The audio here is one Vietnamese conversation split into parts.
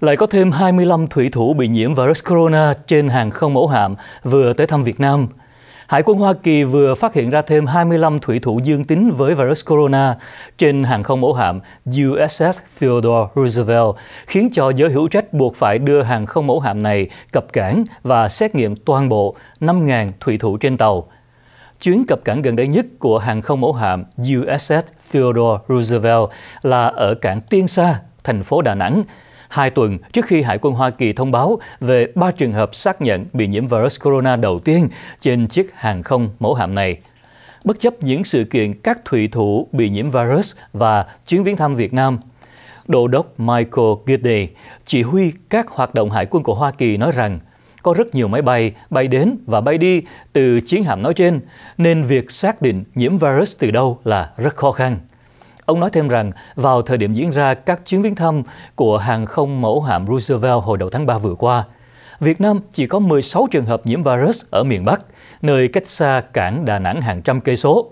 Lại có thêm 25 thủy thủ bị nhiễm virus corona trên hàng không mẫu hạm vừa tới thăm Việt Nam. Hải quân Hoa Kỳ vừa phát hiện ra thêm 25 thủy thủ dương tính với virus corona trên hàng không mẫu hạm USS Theodore Roosevelt, khiến cho giới hữu trách buộc phải đưa hàng không mẫu hạm này cập cảng và xét nghiệm toàn bộ 5.000 thủy thủ trên tàu. Chuyến cập cảng gần đây nhất của hàng không mẫu hạm USS Theodore Roosevelt là ở cảng Tiên Sa, thành phố Đà Nẵng, hai tuần trước khi Hải quân Hoa Kỳ thông báo về ba trường hợp xác nhận bị nhiễm virus corona đầu tiên trên chiếc hàng không mẫu hạm này. Bất chấp những sự kiện các thủy thủ bị nhiễm virus và chuyến viếng thăm Việt Nam, Đô đốc Michael Giddy, chỉ huy các hoạt động hải quân của Hoa Kỳ nói rằng có rất nhiều máy bay bay đến và bay đi từ chiến hạm nói trên, nên việc xác định nhiễm virus từ đâu là rất khó khăn. Ông nói thêm rằng, vào thời điểm diễn ra các chuyến viếng thăm của hàng không mẫu hạm Roosevelt hồi đầu tháng 3 vừa qua, Việt Nam chỉ có 16 trường hợp nhiễm virus ở miền Bắc, nơi cách xa cảng Đà Nẵng hàng trăm cây số.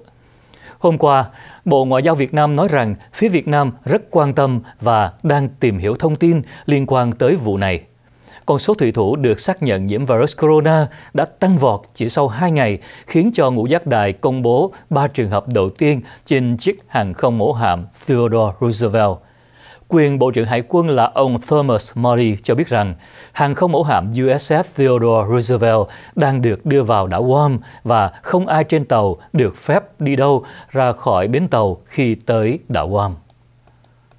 Hôm qua, Bộ Ngoại giao Việt Nam nói rằng phía Việt Nam rất quan tâm và đang tìm hiểu thông tin liên quan tới vụ này con số thủy thủ được xác nhận nhiễm virus corona đã tăng vọt chỉ sau 2 ngày, khiến cho ngũ giác đài công bố 3 trường hợp đầu tiên trên chiếc hàng không mẫu hạm Theodore Roosevelt. Quyền Bộ trưởng Hải quân là ông Thomas Murray cho biết rằng hàng không mẫu hạm USS Theodore Roosevelt đang được đưa vào đảo Guam và không ai trên tàu được phép đi đâu ra khỏi bến tàu khi tới đảo Guam.